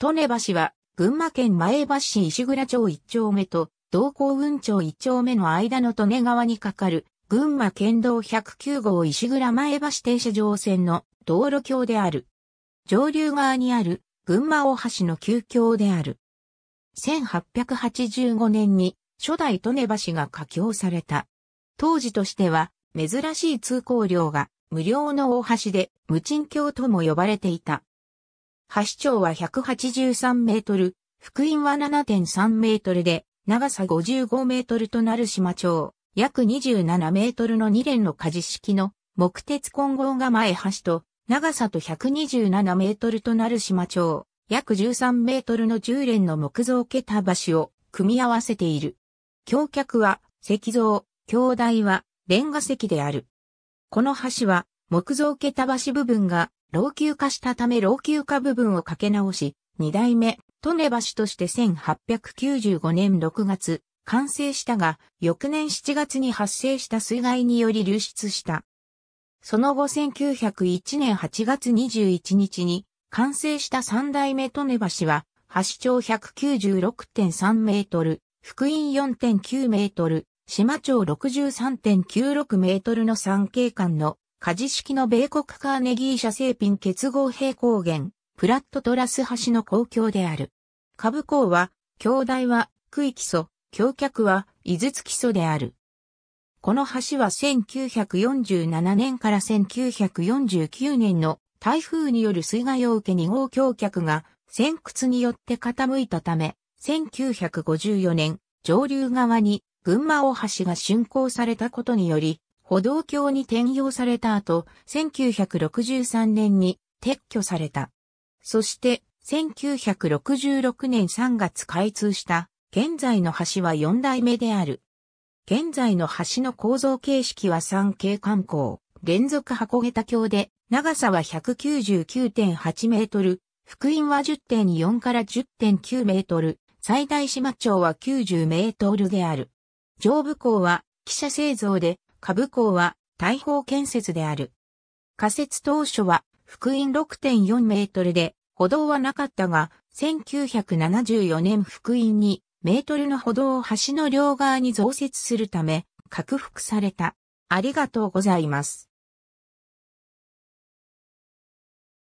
利根橋は、群馬県前橋市石倉町一丁目と、道光運町一丁目の間の利根川に架かる、群馬県道109号石倉前橋停車場線の道路橋である。上流側にある、群馬大橋の旧橋である。1885年に、初代利根橋が架橋された。当時としては、珍しい通行量が無料の大橋で無賃橋とも呼ばれていた。橋長は183メートル、福音は7.3メートルで、長さ55メートルとなる島町、約27メートルの2連の事式の木鉄混合が前橋と、長さと127メートルとなる島町、約13メートルの10連の木造桁橋を組み合わせている。橋脚は石像、橋台はレンガ石である。この橋は木造桁橋部分が老朽化したため老朽化部分をかけ直し、二代目、利根橋として1895年6月、完成したが、翌年7月に発生した水害により流出した。その後1901年8月21日に、完成した三代目利根橋は、橋長196.3メートル、福音4.9メートル、島長63.96メートルの三景観の事式の米国カーネギー社製品結合平行原、プラットトラス橋の公共である。株高は、兄弟は、区域素、橋脚は、豆付基礎である。この橋は1947年から1949年の台風による水害を受け2号橋脚が先屈によって傾いたため、1954年、上流側に群馬大橋が竣工されたことにより、歩道橋に転用された後、1963年に撤去された。そして、1966年3月開通した現在の橋は4代目である。現在の橋の構造形式は 3K 観光、連続箱桁橋で、長さは199.8メートル、福音は10.4から10.9メートル、最大島町は90メートルである。上部港は、汽車製造で、株港は大砲建設である。仮設当初は福音6.4メートルで歩道はなかったが、1974年福音にメートルの歩道を橋の両側に増設するため、拡幅された。ありがとうございます。